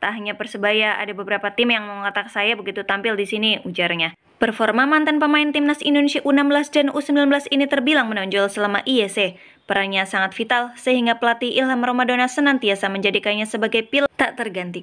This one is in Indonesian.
Tak hanya Persebaya, ada beberapa tim yang mengatakan saya begitu tampil di sini, ujarnya. Performa mantan pemain timnas Indonesia U16 dan U19 ini terbilang menonjol selama IEC. Perannya sangat vital, sehingga pelatih Ilham Romadona senantiasa menjadikannya sebagai pil tak terganti.